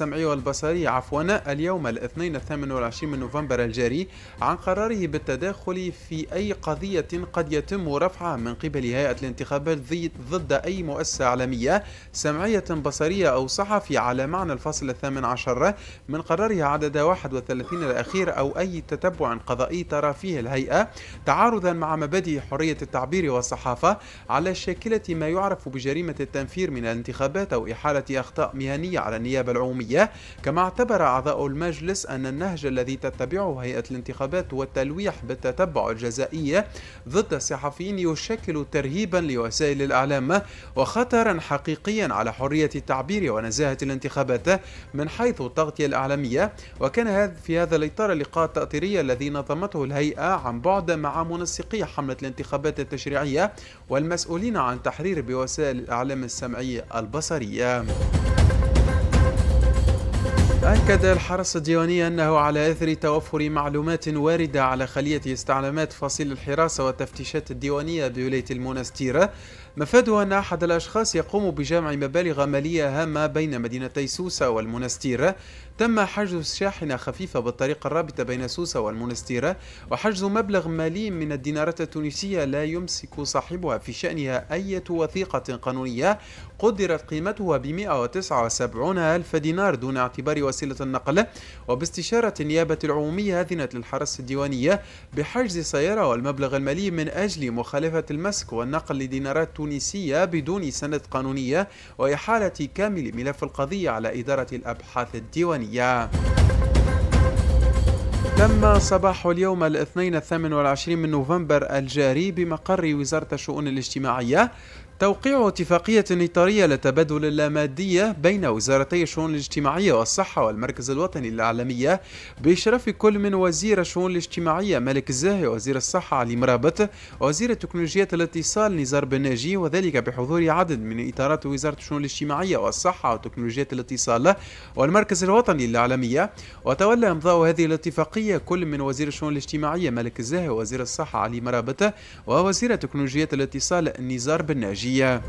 السمعي والبصري عفوا اليوم الاثنين الثامن والعشرين من نوفمبر الجاري عن قراره بالتداخل في أي قضية قد يتم رفعها من قبل هيئة الانتخابات ضد أي مؤسسة إعلامية سمعية بصرية أو صحفي على معنى الفصل الثامن عشر من قرارها عدد 31 الأخير أو أي تتبع قضائي ترى فيه الهيئة تعارضا مع مبادئ حرية التعبير والصحافة على شاكلة ما يعرف بجريمة التنفير من الانتخابات أو إحالة أخطاء مهنية على النيابة العمومية الدولية كما اعتبر أعضاء المجلس أن النهج الذي تتبعه هيئة الانتخابات والتلويح بالتتبع الجزائية ضد الصحفيين يشكل ترهيبا لوسائل الإعلام وخطرا حقيقيا على حرية التعبير ونزاهة الانتخابات من حيث التغطية الإعلامية وكان في هذا الإطار اللقاء التأطيري الذي نظمته الهيئة عن بعد مع منسقي حملة الانتخابات التشريعية والمسؤولين عن تحرير بوسائل الإعلام السمعية البصرية أكد الحرس الديواني أنه على إثر توفر معلومات واردة على خلية استعلامات فصيل الحراسة والتفتيشات الديوانية بولاية المونستيرة مفادها أن أحد الأشخاص يقوم بجمع مبالغ مالية هامة بين مدينتي سوسة والمنستيرة تم حجز شاحنة خفيفة بالطريقة الرابطة بين سوسة والمنستيرة وحجز مبلغ مالي من الدينارات التونسية لا يمسك صاحبها في شأنها أي وثيقة قانونية قدرت قيمتها ب 179 ألف دينار دون اعتبار وسيلة النقل وباستشارة النيابة العمومية أذنت للحرس الديوانية بحجز سيارة والمبلغ المالي من أجل مخالفة المسك والنقل لدينارات التونسية بدون سند قانونية وإحالة كامل ملف القضية على إدارة الأبحاث الديوانية تم صباح اليوم الاثنين الثامن والعشرين من نوفمبر الجاري بمقر وزارة الشؤون الاجتماعية توقيع اتفاقية إطارية لتبادل اللامادية بين وزارتي الشؤون الاجتماعية والصحة والمركز الوطني للإعلامية بإشراف كل من وزير الشؤون الاجتماعية مالك الزاهي وزير الصحة علي مرابط وزير تكنولوجيا الاتصال نزار بن ناجي وذلك بحضور عدد من إطارات وزارة الشؤون الاجتماعية والصحة وتكنولوجيا الاتصال والمركز الوطني للإعلامية وتولى إمضاء هذه الاتفاقية كل من وزير الشؤون الاجتماعية مالك الزاهي وزير الصحة علي مرابط ووزير تكنولوجيا الاتصال نزار بن ناجي الخارجية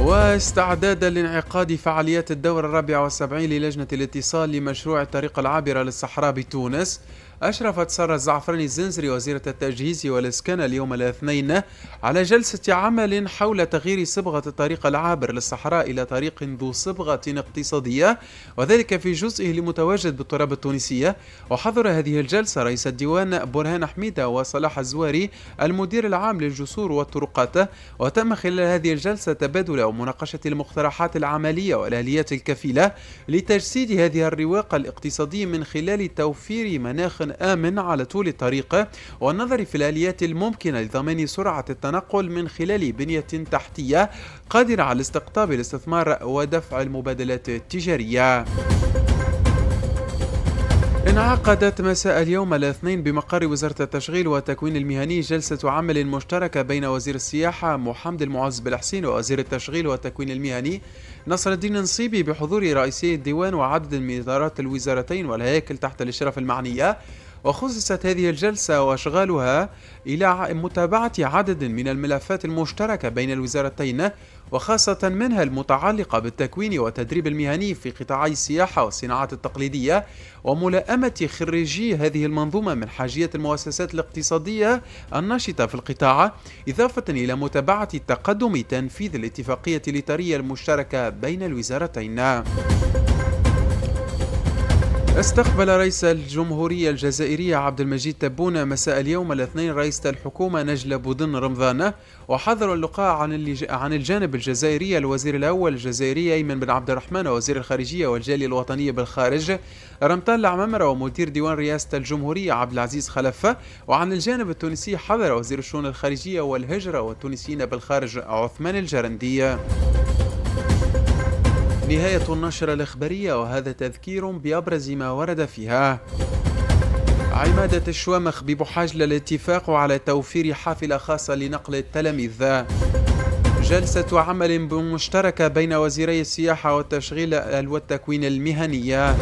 واستعدادا لانعقاد فعاليات الدورة الرابعة والسبعين للجنة الاتصال لمشروع الطريق العابرة للصحراء بتونس أشرفت سارة الزعفراني الزنزري وزيرة التجهيز والإسكان اليوم الاثنين على جلسة عمل حول تغيير صبغة الطريق العابر للصحراء إلى طريق ذو صبغة اقتصادية وذلك في جزئه المتواجد بالتراب التونسية وحضر هذه الجلسة رئيس الديوان برهان حميدة وصلاح الزواري المدير العام للجسور والطرقات وتم خلال هذه الجلسة تبادل ومناقشة المقترحات العملية والآليات الكفيلة لتجسيد هذه الرواق الاقتصادي من خلال توفير مناخ آمن على طول الطريق والنظر في الآليات الممكنة لضمان سرعة التنقل من خلال بنية تحتية قادرة على استقطاب الاستثمار ودفع المبادلات التجارية. انعقدت مساء اليوم الاثنين بمقر وزارة التشغيل والتكوين المهني جلسة عمل مشتركة بين وزير السياحة محمد المعز بالحسين ووزير التشغيل والتكوين المهني نصر الدين نصيبي بحضور رئيسي الديوان وعدد من إدارات الوزارتين والهياكل تحت الإشراف المعنية وخصصت هذه الجلسة وأشغالها إلى متابعة عدد من الملفات المشتركة بين الوزارتين وخاصة منها المتعلقة بالتكوين والتدريب المهني في قطاعي السياحة والصناعات التقليدية وملائمة خريجي هذه المنظومة من حاجية المؤسسات الاقتصادية الناشطة في القطاع إضافة إلى متابعة تقدم تنفيذ الاتفاقية الإطارية المشتركة بين الوزارتين. استقبل رئيس الجمهورية الجزائرية عبد المجيد تبونة مساء اليوم الاثنين رئيس الحكومة نجلة بودن رمضان وحضر اللقاء عن عن الجانب الجزائري الوزير الأول الجزائري أيمن بن عبد الرحمن وزير الخارجية والجالية الوطنية بالخارج رمطان العمامرة ومدير ديوان رئاسة الجمهورية عبد العزيز خلفة وعن الجانب التونسي حضر وزير الشؤون الخارجية والهجرة والتونسيين بالخارج عثمان الجرندية نهاية النشرة الإخبارية وهذا تذكير بأبرز ما ورد فيها عمادة الشوامخ ببحاجل الاتفاق على توفير حافلة خاصة لنقل التلاميذ جلسة عمل مشتركة بين وزيري السياحة والتشغيل والتكوين المهنية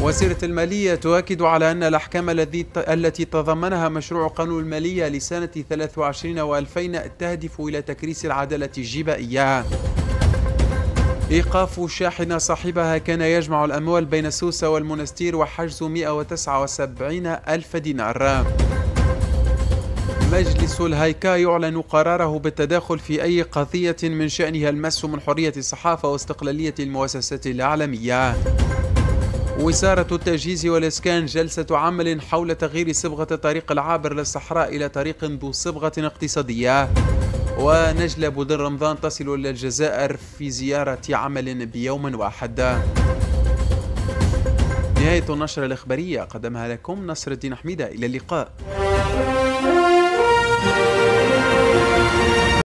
وزيرة المالية تؤكد على أن الأحكام الذي التي تضمنها مشروع قانون المالية لسنة 23 و2000 تهدف إلى تكريس العدالة الجبائية إيقاف شاحنة صاحبها كان يجمع الأموال بين سوسة والمنستير وحجز 179 ألف دينار مجلس الهيكا يعلن قراره بالتداخل في أي قضية من شأنها المس من حرية الصحافة واستقلالية المؤسسات الإعلامية وزارة التجهيز والإسكان جلسة عمل حول تغيير صبغة الطريق العابر للصحراء إلى طريق ذو صبغة اقتصادية ونجلة بودر رمضان تصل إلى الجزائر في زيارة عمل بيوم واحد نهاية النشرة الإخبارية قدمها لكم نصر الدين حميدة إلى اللقاء